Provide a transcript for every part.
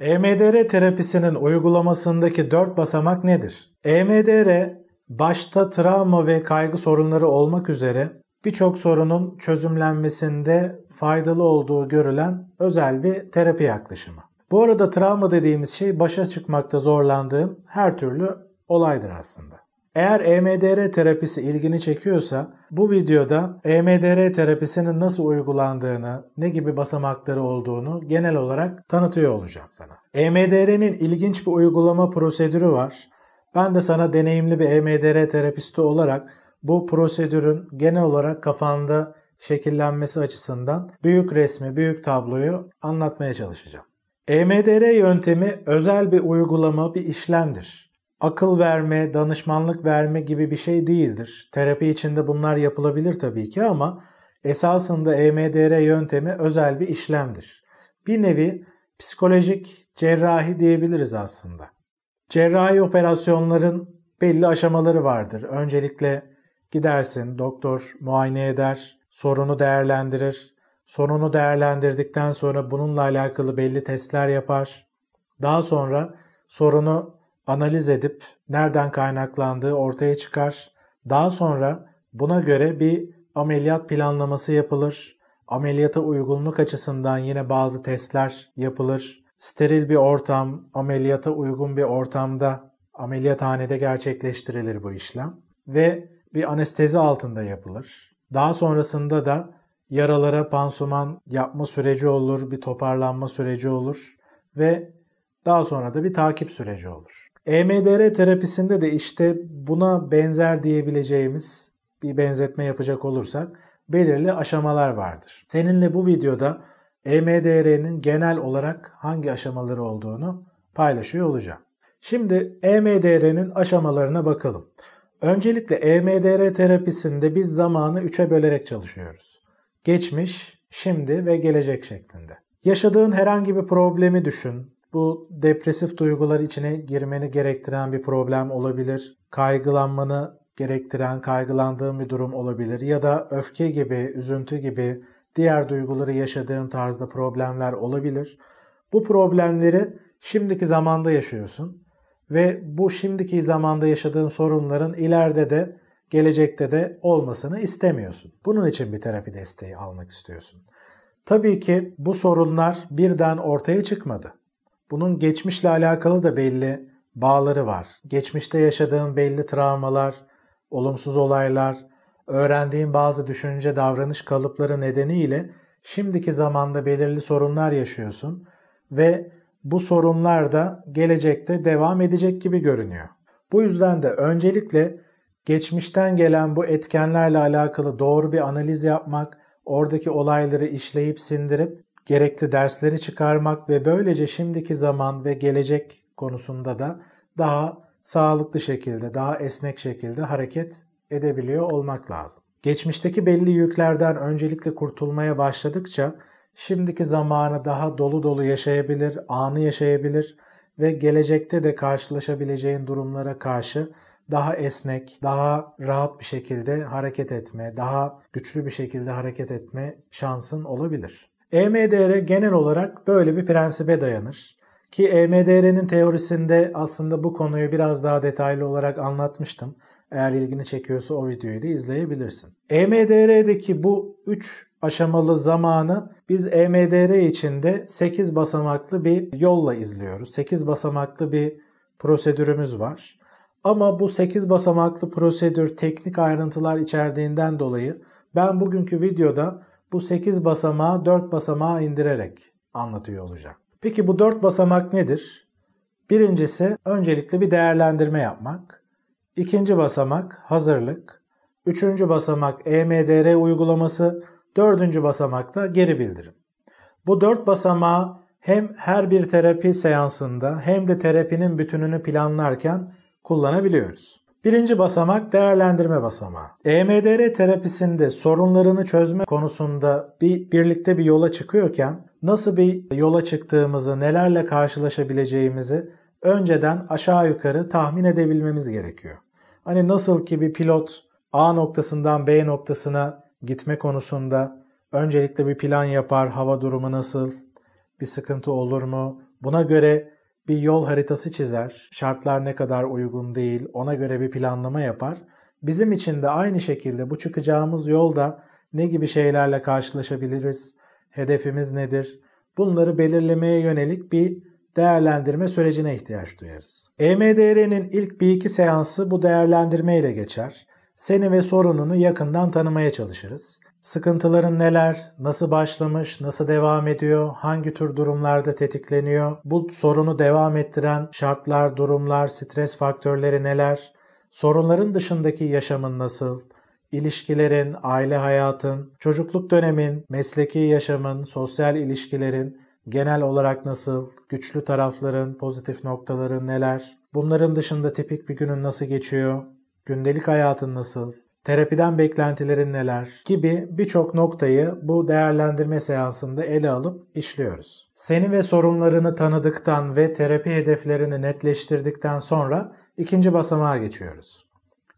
EMDR terapisinin uygulamasındaki dört basamak nedir? EMDR başta travma ve kaygı sorunları olmak üzere birçok sorunun çözümlenmesinde faydalı olduğu görülen özel bir terapi yaklaşımı. Bu arada travma dediğimiz şey başa çıkmakta zorlandığın her türlü olaydır aslında. Eğer EMDR terapisi ilgini çekiyorsa bu videoda EMDR terapisinin nasıl uygulandığını, ne gibi basamakları olduğunu genel olarak tanıtıyor olacağım sana. EMDR'nin ilginç bir uygulama prosedürü var. Ben de sana deneyimli bir EMDR terapisti olarak bu prosedürün genel olarak kafanda şekillenmesi açısından büyük resmi, büyük tabloyu anlatmaya çalışacağım. EMDR yöntemi özel bir uygulama, bir işlemdir akıl verme, danışmanlık verme gibi bir şey değildir. Terapi içinde bunlar yapılabilir tabii ki ama esasında EMDR yöntemi özel bir işlemdir. Bir nevi psikolojik cerrahi diyebiliriz aslında. Cerrahi operasyonların belli aşamaları vardır. Öncelikle gidersin, doktor muayene eder, sorunu değerlendirir. Sorunu değerlendirdikten sonra bununla alakalı belli testler yapar. Daha sonra sorunu analiz edip nereden kaynaklandığı ortaya çıkar. Daha sonra buna göre bir ameliyat planlaması yapılır. Ameliyata uygunluk açısından yine bazı testler yapılır. Steril bir ortam, ameliyata uygun bir ortamda, ameliyathanede gerçekleştirilir bu işlem ve bir anestezi altında yapılır. Daha sonrasında da yaralara pansuman yapma süreci olur, bir toparlanma süreci olur ve daha sonra da bir takip süreci olur. EMDR terapisinde de işte buna benzer diyebileceğimiz bir benzetme yapacak olursak belirli aşamalar vardır. Seninle bu videoda EMDR'nin genel olarak hangi aşamaları olduğunu paylaşıyor olacağım. Şimdi EMDR'nin aşamalarına bakalım. Öncelikle EMDR terapisinde biz zamanı üç'e bölerek çalışıyoruz. Geçmiş, şimdi ve gelecek şeklinde. Yaşadığın herhangi bir problemi düşün, bu depresif duygular içine girmeni gerektiren bir problem olabilir. Kaygılanmanı gerektiren, kaygılandığın bir durum olabilir ya da öfke gibi, üzüntü gibi diğer duyguları yaşadığın tarzda problemler olabilir. Bu problemleri şimdiki zamanda yaşıyorsun ve bu şimdiki zamanda yaşadığın sorunların ileride de gelecekte de olmasını istemiyorsun. Bunun için bir terapi desteği almak istiyorsun. Tabii ki bu sorunlar birden ortaya çıkmadı. Bunun geçmişle alakalı da belli bağları var. Geçmişte yaşadığın belli travmalar, olumsuz olaylar, öğrendiğin bazı düşünce davranış kalıpları nedeniyle şimdiki zamanda belirli sorunlar yaşıyorsun ve bu sorunlar da gelecekte devam edecek gibi görünüyor. Bu yüzden de öncelikle geçmişten gelen bu etkenlerle alakalı doğru bir analiz yapmak, oradaki olayları işleyip sindirip gerekli dersleri çıkarmak ve böylece şimdiki zaman ve gelecek konusunda da daha sağlıklı şekilde, daha esnek şekilde hareket edebiliyor olmak lazım. Geçmişteki belli yüklerden öncelikle kurtulmaya başladıkça şimdiki zamanı daha dolu dolu yaşayabilir, anı yaşayabilir ve gelecekte de karşılaşabileceğin durumlara karşı daha esnek, daha rahat bir şekilde hareket etme, daha güçlü bir şekilde hareket etme şansın olabilir. EMDR genel olarak böyle bir prensibe dayanır. Ki EMDR'nin teorisinde aslında bu konuyu biraz daha detaylı olarak anlatmıştım. Eğer ilgini çekiyorsa o videoyu da izleyebilirsin. EMDR'deki bu 3 aşamalı zamanı biz EMDR içinde 8 basamaklı bir yolla izliyoruz. 8 basamaklı bir prosedürümüz var. Ama bu 8 basamaklı prosedür teknik ayrıntılar içerdiğinden dolayı ben bugünkü videoda bu 8 basamağı 4 basamağa indirerek anlatıyor olacak. Peki bu 4 basamak nedir? Birincisi öncelikle bir değerlendirme yapmak. İkinci basamak hazırlık. Üçüncü basamak EMDR uygulaması. Dördüncü basamak da geri bildirim. Bu dört basamağı hem her bir terapi seansında hem de terapinin bütününü planlarken kullanabiliyoruz. Birinci basamak değerlendirme basamağı. EMDR terapisinde sorunlarını çözme konusunda bir birlikte bir yola çıkıyorken nasıl bir yola çıktığımızı, nelerle karşılaşabileceğimizi önceden aşağı yukarı tahmin edebilmemiz gerekiyor. Hani nasıl ki bir pilot A noktasından B noktasına gitme konusunda öncelikle bir plan yapar, hava durumu nasıl, bir sıkıntı olur mu? Buna göre bir yol haritası çizer, şartlar ne kadar uygun değil ona göre bir planlama yapar. Bizim için de aynı şekilde bu çıkacağımız yolda ne gibi şeylerle karşılaşabiliriz, hedefimiz nedir? Bunları belirlemeye yönelik bir değerlendirme sürecine ihtiyaç duyarız. EMDR'nin ilk bir iki seansı bu değerlendirme ile geçer. Seni ve sorununu yakından tanımaya çalışırız. Sıkıntıların neler, nasıl başlamış, nasıl devam ediyor, hangi tür durumlarda tetikleniyor, bu sorunu devam ettiren şartlar, durumlar, stres faktörleri neler, sorunların dışındaki yaşamın nasıl, ilişkilerin, aile hayatın, çocukluk dönemin, mesleki yaşamın, sosyal ilişkilerin genel olarak nasıl, güçlü tarafların, pozitif noktaların neler, bunların dışında tipik bir günün nasıl geçiyor, gündelik hayatın nasıl, terapiden beklentilerin neler gibi birçok noktayı bu değerlendirme seansında ele alıp işliyoruz. Seni ve sorunlarını tanıdıktan ve terapi hedeflerini netleştirdikten sonra ikinci basamağa geçiyoruz.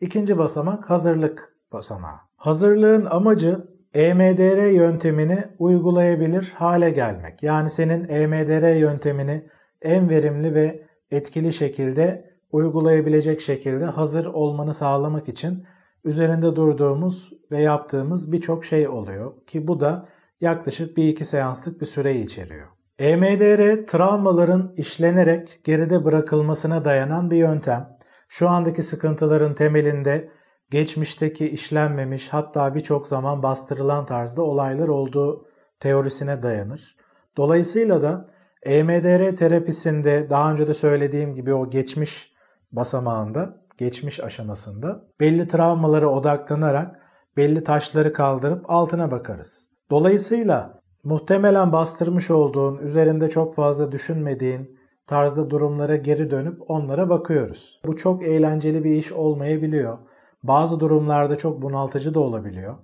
İkinci basamak hazırlık basamağı. Hazırlığın amacı EMDR yöntemini uygulayabilir hale gelmek. Yani senin EMDR yöntemini en verimli ve etkili şekilde uygulayabilecek şekilde hazır olmanı sağlamak için üzerinde durduğumuz ve yaptığımız birçok şey oluyor ki bu da yaklaşık bir iki seanslık bir süre içeriyor. EMDR travmaların işlenerek geride bırakılmasına dayanan bir yöntem. Şu andaki sıkıntıların temelinde geçmişteki işlenmemiş hatta birçok zaman bastırılan tarzda olaylar olduğu teorisine dayanır. Dolayısıyla da EMDR terapisinde daha önce de söylediğim gibi o geçmiş basamağında geçmiş aşamasında belli travmalara odaklanarak belli taşları kaldırıp altına bakarız. Dolayısıyla muhtemelen bastırmış olduğun, üzerinde çok fazla düşünmediğin tarzda durumlara geri dönüp onlara bakıyoruz. Bu çok eğlenceli bir iş olmayabiliyor. Bazı durumlarda çok bunaltıcı da olabiliyor.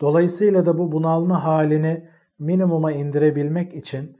Dolayısıyla da bu bunalma halini minimuma indirebilmek için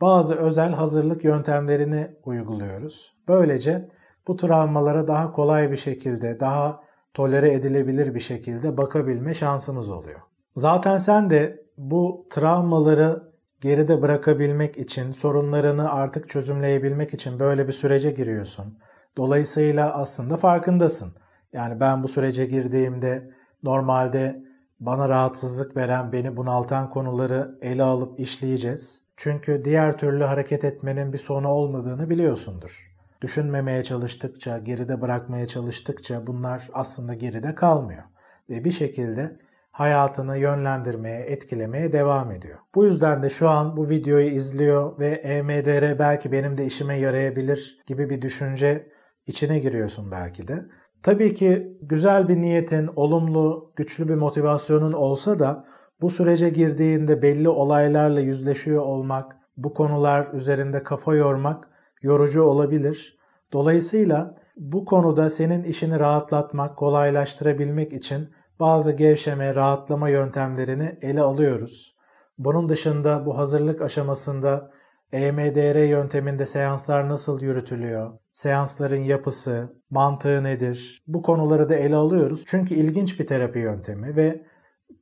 bazı özel hazırlık yöntemlerini uyguluyoruz. Böylece bu travmalara daha kolay bir şekilde, daha tolere edilebilir bir şekilde bakabilme şansımız oluyor. Zaten sen de bu travmaları geride bırakabilmek için, sorunlarını artık çözümleyebilmek için böyle bir sürece giriyorsun. Dolayısıyla aslında farkındasın. Yani ben bu sürece girdiğimde normalde bana rahatsızlık veren, beni bunaltan konuları ele alıp işleyeceğiz. Çünkü diğer türlü hareket etmenin bir sonu olmadığını biliyorsundur düşünmemeye çalıştıkça, geride bırakmaya çalıştıkça bunlar aslında geride kalmıyor ve bir şekilde hayatını yönlendirmeye, etkilemeye devam ediyor. Bu yüzden de şu an bu videoyu izliyor ve EMDR belki benim de işime yarayabilir gibi bir düşünce içine giriyorsun belki de. Tabii ki güzel bir niyetin, olumlu, güçlü bir motivasyonun olsa da bu sürece girdiğinde belli olaylarla yüzleşiyor olmak, bu konular üzerinde kafa yormak yorucu olabilir. Dolayısıyla bu konuda senin işini rahatlatmak, kolaylaştırabilmek için bazı gevşeme, rahatlama yöntemlerini ele alıyoruz. Bunun dışında bu hazırlık aşamasında EMDR yönteminde seanslar nasıl yürütülüyor? Seansların yapısı, mantığı nedir? Bu konuları da ele alıyoruz. Çünkü ilginç bir terapi yöntemi ve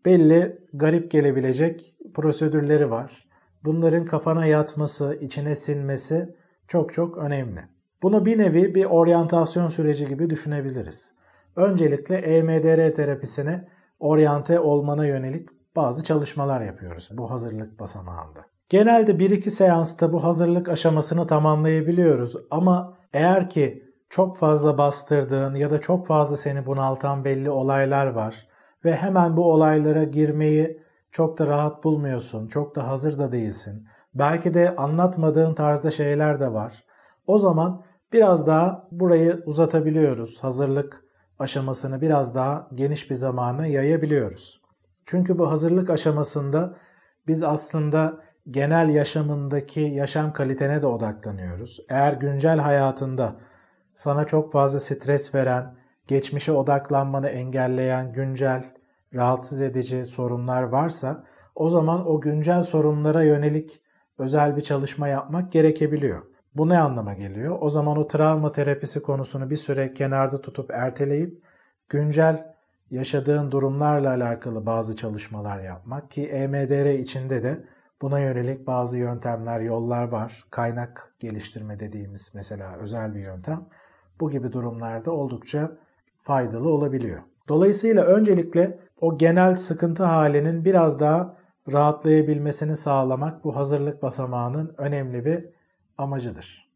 belli garip gelebilecek prosedürleri var. Bunların kafana yatması, içine sinmesi çok çok önemli. Bunu bir nevi bir oryantasyon süreci gibi düşünebiliriz. Öncelikle EMDR terapisine oryante olmana yönelik bazı çalışmalar yapıyoruz bu hazırlık basamağında. Genelde 1-2 seansta bu hazırlık aşamasını tamamlayabiliyoruz ama eğer ki çok fazla bastırdığın ya da çok fazla seni bunaltan belli olaylar var ve hemen bu olaylara girmeyi çok da rahat bulmuyorsun, çok da hazır da değilsin Belki de anlatmadığın tarzda şeyler de var. O zaman biraz daha burayı uzatabiliyoruz. Hazırlık aşamasını biraz daha geniş bir zamana yayabiliyoruz. Çünkü bu hazırlık aşamasında biz aslında genel yaşamındaki yaşam kalitene de odaklanıyoruz. Eğer güncel hayatında sana çok fazla stres veren, geçmişe odaklanmanı engelleyen güncel, rahatsız edici sorunlar varsa o zaman o güncel sorunlara yönelik özel bir çalışma yapmak gerekebiliyor. Bu ne anlama geliyor? O zaman o travma terapisi konusunu bir süre kenarda tutup erteleyip güncel yaşadığın durumlarla alakalı bazı çalışmalar yapmak ki EMDR içinde de buna yönelik bazı yöntemler, yollar var. Kaynak geliştirme dediğimiz mesela özel bir yöntem. Bu gibi durumlarda oldukça faydalı olabiliyor. Dolayısıyla öncelikle o genel sıkıntı halinin biraz daha rahatlayabilmesini sağlamak bu hazırlık basamağının önemli bir amacıdır.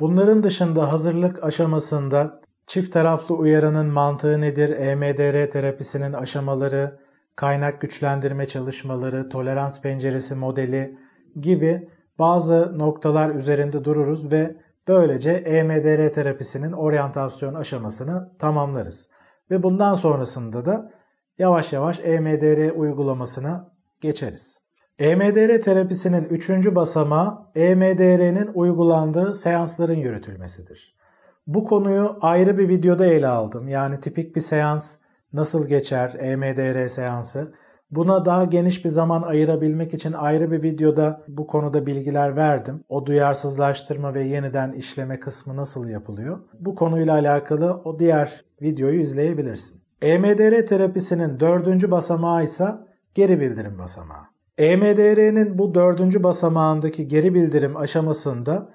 Bunların dışında hazırlık aşamasında çift taraflı uyarının mantığı nedir, EMDR terapisinin aşamaları, kaynak güçlendirme çalışmaları, tolerans penceresi modeli gibi bazı noktalar üzerinde dururuz ve böylece EMDR terapisinin oryantasyon aşamasını tamamlarız. Ve bundan sonrasında da yavaş yavaş EMDR uygulamasına geçeriz. EMDR terapisinin üçüncü basamağı EMDR'nin uygulandığı seansların yürütülmesidir. Bu konuyu ayrı bir videoda ele aldım. Yani tipik bir seans nasıl geçer EMDR seansı. Buna daha geniş bir zaman ayırabilmek için ayrı bir videoda bu konuda bilgiler verdim. O duyarsızlaştırma ve yeniden işleme kısmı nasıl yapılıyor? Bu konuyla alakalı o diğer videoyu izleyebilirsin. EMDR terapisinin dördüncü basamağı ise Geri bildirim basamağı. EMDR'nin bu dördüncü basamağındaki geri bildirim aşamasında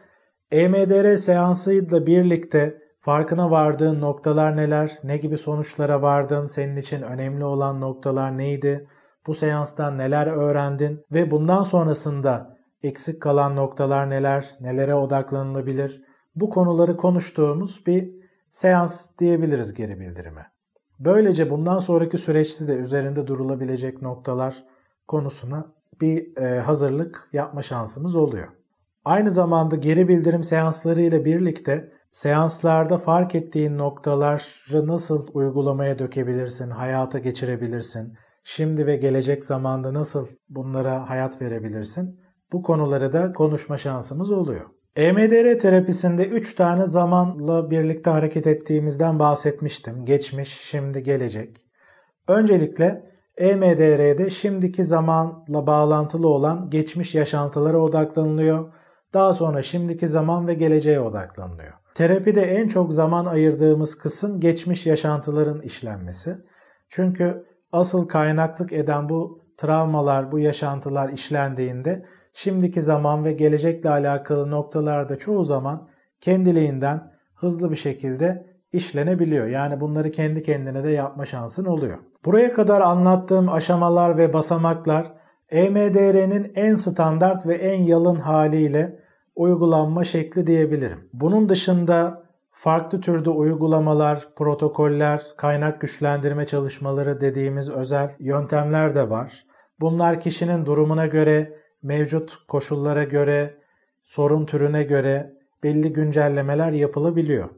EMDR seansıyla birlikte farkına vardığın noktalar neler, ne gibi sonuçlara vardın, senin için önemli olan noktalar neydi, bu seanstan neler öğrendin ve bundan sonrasında eksik kalan noktalar neler, nelere odaklanılabilir, bu konuları konuştuğumuz bir seans diyebiliriz geri bildirime. Böylece bundan sonraki süreçte de üzerinde durulabilecek noktalar konusuna bir e, hazırlık yapma şansımız oluyor. Aynı zamanda geri bildirim seansları ile birlikte seanslarda fark ettiğin noktaları nasıl uygulamaya dökebilirsin, hayata geçirebilirsin, şimdi ve gelecek zamanda nasıl bunlara hayat verebilirsin? Bu konulara da konuşma şansımız oluyor. EMDR terapisinde 3 tane zamanla birlikte hareket ettiğimizden bahsetmiştim. Geçmiş, şimdi, gelecek. Öncelikle EMDR'de şimdiki zamanla bağlantılı olan geçmiş yaşantılara odaklanılıyor. Daha sonra şimdiki zaman ve geleceğe odaklanılıyor. Terapide en çok zaman ayırdığımız kısım geçmiş yaşantıların işlenmesi. Çünkü asıl kaynaklık eden bu travmalar, bu yaşantılar işlendiğinde şimdiki zaman ve gelecekle alakalı noktalarda çoğu zaman kendiliğinden hızlı bir şekilde işlenebiliyor. Yani bunları kendi kendine de yapma şansın oluyor. Buraya kadar anlattığım aşamalar ve basamaklar EMDR'nin en standart ve en yalın haliyle uygulanma şekli diyebilirim. Bunun dışında farklı türde uygulamalar, protokoller, kaynak güçlendirme çalışmaları dediğimiz özel yöntemler de var. Bunlar kişinin durumuna göre mevcut koşullara göre, sorun türüne göre belli güncellemeler yapılabiliyor.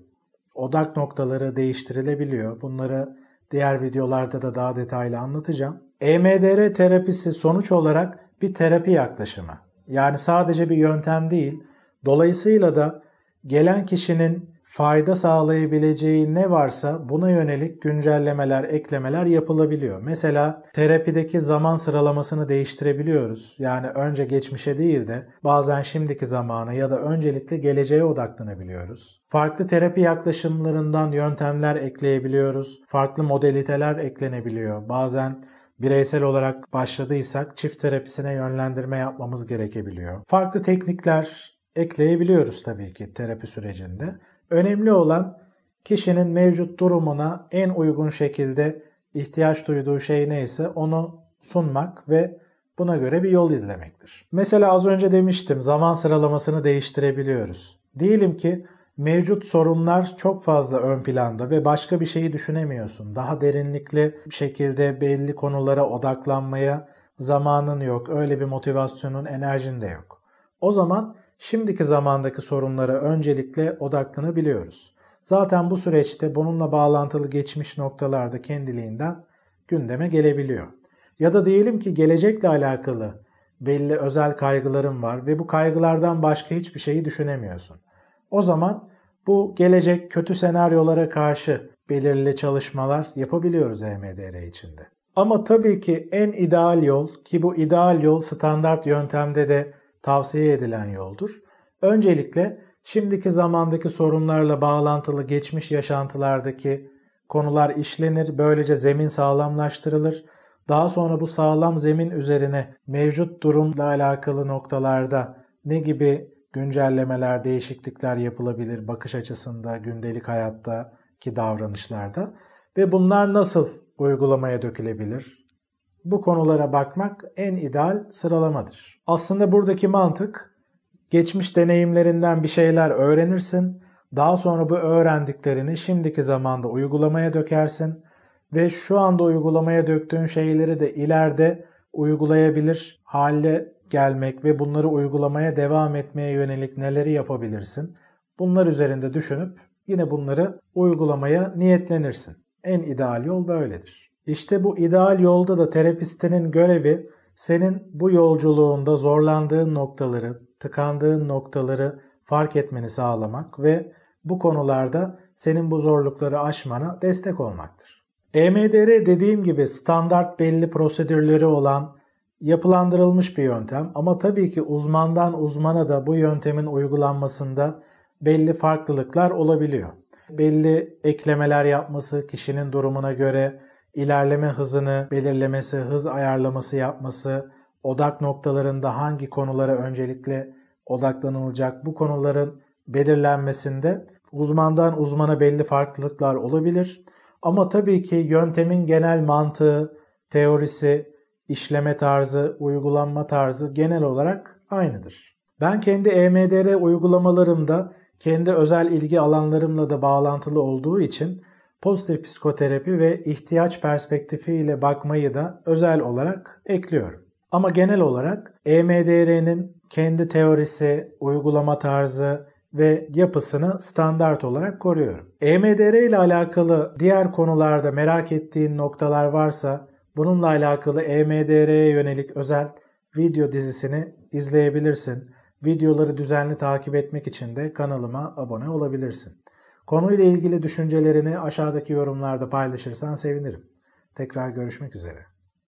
Odak noktaları değiştirilebiliyor. Bunları diğer videolarda da daha detaylı anlatacağım. EMDR terapisi sonuç olarak bir terapi yaklaşımı. Yani sadece bir yöntem değil. Dolayısıyla da gelen kişinin fayda sağlayabileceği ne varsa buna yönelik güncellemeler, eklemeler yapılabiliyor. Mesela terapideki zaman sıralamasını değiştirebiliyoruz. Yani önce geçmişe değil de bazen şimdiki zamana ya da öncelikle geleceğe odaklanabiliyoruz. Farklı terapi yaklaşımlarından yöntemler ekleyebiliyoruz. Farklı modaliteler eklenebiliyor. Bazen bireysel olarak başladıysak çift terapisine yönlendirme yapmamız gerekebiliyor. Farklı teknikler ekleyebiliyoruz tabii ki terapi sürecinde. Önemli olan kişinin mevcut durumuna en uygun şekilde ihtiyaç duyduğu şey neyse onu sunmak ve buna göre bir yol izlemektir. Mesela az önce demiştim zaman sıralamasını değiştirebiliyoruz. Diyelim ki mevcut sorunlar çok fazla ön planda ve başka bir şeyi düşünemiyorsun. Daha derinlikli bir şekilde belli konulara odaklanmaya zamanın yok. Öyle bir motivasyonun, enerjin de yok. O zaman şimdiki zamandaki sorunlara öncelikle odaklanabiliyoruz. Zaten bu süreçte bununla bağlantılı geçmiş noktalarda kendiliğinden gündeme gelebiliyor. Ya da diyelim ki gelecekle alakalı belli özel kaygıların var ve bu kaygılardan başka hiçbir şeyi düşünemiyorsun. O zaman bu gelecek kötü senaryolara karşı belirli çalışmalar yapabiliyoruz EMDR içinde. Ama tabii ki en ideal yol ki bu ideal yol standart yöntemde de tavsiye edilen yoldur. Öncelikle şimdiki zamandaki sorunlarla bağlantılı geçmiş yaşantılardaki konular işlenir, böylece zemin sağlamlaştırılır. Daha sonra bu sağlam zemin üzerine mevcut durumla alakalı noktalarda ne gibi güncellemeler, değişiklikler yapılabilir bakış açısında, gündelik hayattaki davranışlarda ve bunlar nasıl uygulamaya dökülebilir? bu konulara bakmak en ideal sıralamadır. Aslında buradaki mantık geçmiş deneyimlerinden bir şeyler öğrenirsin, daha sonra bu öğrendiklerini şimdiki zamanda uygulamaya dökersin ve şu anda uygulamaya döktüğün şeyleri de ileride uygulayabilir hale gelmek ve bunları uygulamaya devam etmeye yönelik neleri yapabilirsin? Bunlar üzerinde düşünüp yine bunları uygulamaya niyetlenirsin. En ideal yol böyledir. İşte bu ideal yolda da terapistinin görevi senin bu yolculuğunda zorlandığın noktaları, tıkandığın noktaları fark etmeni sağlamak ve bu konularda senin bu zorlukları aşmana destek olmaktır. EMDR dediğim gibi standart belli prosedürleri olan yapılandırılmış bir yöntem ama tabii ki uzmandan uzmana da bu yöntemin uygulanmasında belli farklılıklar olabiliyor. Belli eklemeler yapması kişinin durumuna göre, ilerleme hızını belirlemesi, hız ayarlaması yapması, odak noktalarında hangi konulara öncelikle odaklanılacak bu konuların belirlenmesinde uzmandan uzmana belli farklılıklar olabilir. Ama tabii ki yöntemin genel mantığı, teorisi, işleme tarzı, uygulanma tarzı genel olarak aynıdır. Ben kendi EMDR uygulamalarımda kendi özel ilgi alanlarımla da bağlantılı olduğu için pozitif psikoterapi ve ihtiyaç perspektifi ile bakmayı da özel olarak ekliyorum. Ama genel olarak EMDR'nin kendi teorisi, uygulama tarzı ve yapısını standart olarak koruyorum. EMDR ile alakalı diğer konularda merak ettiğin noktalar varsa bununla alakalı EMDR'ye yönelik özel video dizisini izleyebilirsin. Videoları düzenli takip etmek için de kanalıma abone olabilirsin. Konuyla ilgili düşüncelerini aşağıdaki yorumlarda paylaşırsan sevinirim. Tekrar görüşmek üzere.